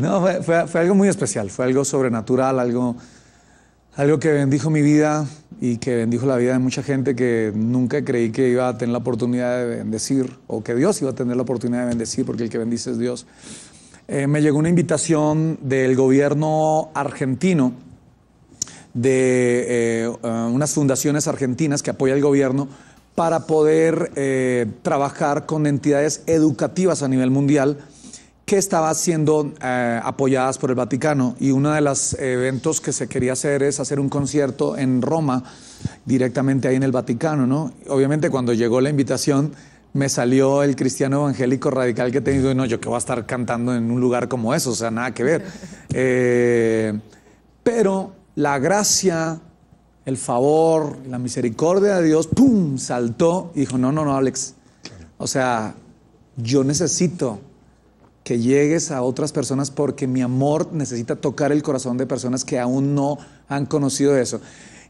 no, fue, algo muy especial, fue algo sobrenatural, algo, algo que bendijo mi vida y que bendijo la vida de mucha gente que nunca creí que iba a tener la oportunidad de bendecir o que Dios iba a tener la oportunidad de bendecir, porque el que bendice es Dios. Eh, me llegó una invitación del gobierno argentino de eh, eh, unas fundaciones argentinas que apoya el gobierno para poder trabajar con entidades educativas a nivel mundial que estaba siendo eh, apoyadas por el Vaticano y uno de los eventos que se quería hacer es hacer un concierto en Roma, directamente ahí en el Vaticano, ¿no? Obviamente cuando llegó la invitación me salió el cristiano evangélico radical que he tenido, y no, yo que voy a estar cantando en un lugar como eso, o sea, nada que ver. Eh, pero la gracia, el favor, la misericordia de Dios, ¡pum!, saltó y dijo, no, no, no, Alex, o sea, yo necesito que llegues a otras personas porque mi amor necesita tocar el corazón de personas que aún no han conocido eso.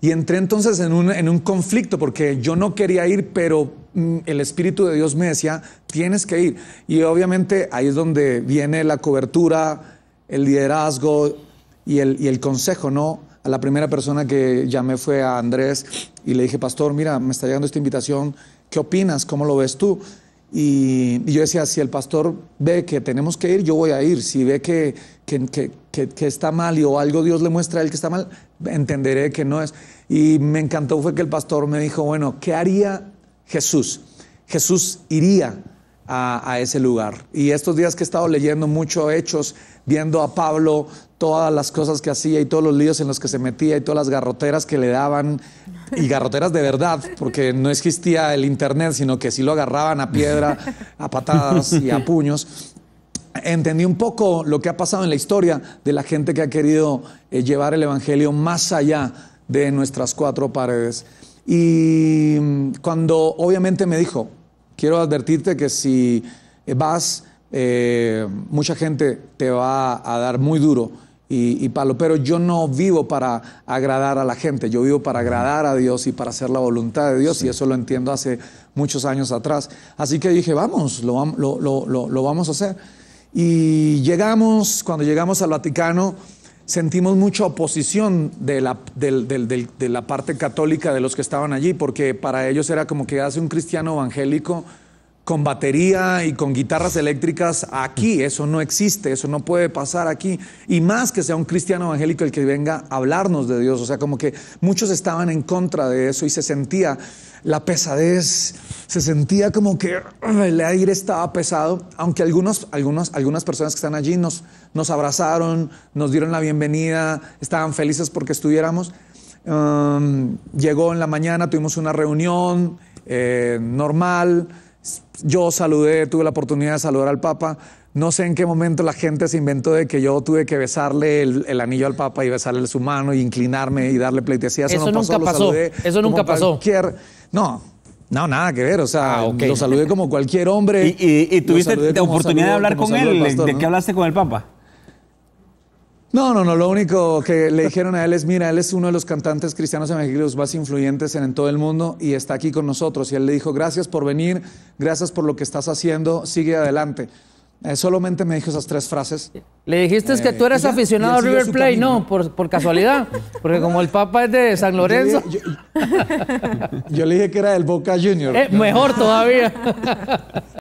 Y entré entonces en un, conflicto porque yo no quería ir, pero mm, el Espíritu de Dios me decía, tienes que ir. Y obviamente ahí es donde viene la cobertura, el liderazgo y el, y el consejo, ¿no? A la primera persona que llamé fue a Andrés y le dije, pastor, mira, me está llegando esta invitación, ¿qué opinas? ¿Cómo lo ves tú? Y, yo decía, si el pastor ve que tenemos que ir, yo voy a ir. Si ve que, que, está mal y o algo Dios le muestra a él que está mal, entenderé que no es. Y me encantó fue que el pastor me dijo, bueno, ¿qué haría Jesús? Jesús iría a, ese lugar. Y estos días que he estado leyendo mucho hechos, viendo a Pablo, todas las cosas que hacía y todos los líos en los que se metía y todas las garroteras que le daban, y garroteras de verdad, porque no existía el Internet, sino que si lo agarraban a piedra, a patadas y a puños entendí un poco lo que ha pasado en la historia de la gente que ha querido eh, llevar el Evangelio más allá de nuestras cuatro paredes. Y mm, cuando obviamente me dijo, Quiero advertirte que si vas, eh, mucha gente te va a dar muy duro y, palo, pero yo no vivo para agradar a la gente, yo vivo para agradar a Dios y para hacer la voluntad de Dios y eso lo entiendo hace muchos años atrás. Así que dije, vamos, lo, lo vamos a hacer. Y llegamos, cuando llegamos al Vaticano, sentimos mucha oposición de la, de la parte católica de los que estaban allí, porque para ellos era como que hace un cristiano evangélico con batería y con guitarras eléctricas aquí. Eso no existe, eso no puede pasar aquí. Y más que sea un cristiano evangélico el que venga a hablarnos de Dios. O sea, como que muchos estaban en contra de eso y se sentía la pesadez, se sentía como que el aire estaba pesado, aunque algunos, algunos, algunas personas que están allí nos, nos abrazaron, nos dieron la bienvenida, estaban felices porque estuviéramos. Um, llegó en la mañana, tuvimos una reunión eh, normal yo saludé, tuve la oportunidad de saludar al Papa. No sé en qué momento la gente se inventó de que yo tuve que besarle el, anillo al Papa y besarle su mano y inclinarme y darle pleitesía. Eso, no nunca pasó. eso nunca pasó. No, no, nada que ver. O sea, ah, lo saludé como cualquier hombre. ¿Y, tuviste la oportunidad de hablar con él? ¿De qué hablaste con el Papa? No, no, no. Lo único que le dijeron a él es, mira, él es uno de los cantantes cristianos evangélicos más influyentes en, todo el mundo y está aquí con nosotros. Y él le dijo, gracias por venir, gracias por lo que estás haciendo, sigue adelante. Eh, solamente me dijo esas tres frases. Le dijiste que eh, tú eres aficionado a River Plate, no, por, por, casualidad, porque como el Papa es de San Lorenzo. Yo, le dije que era del Boca Junior. Eh, mejor todavía.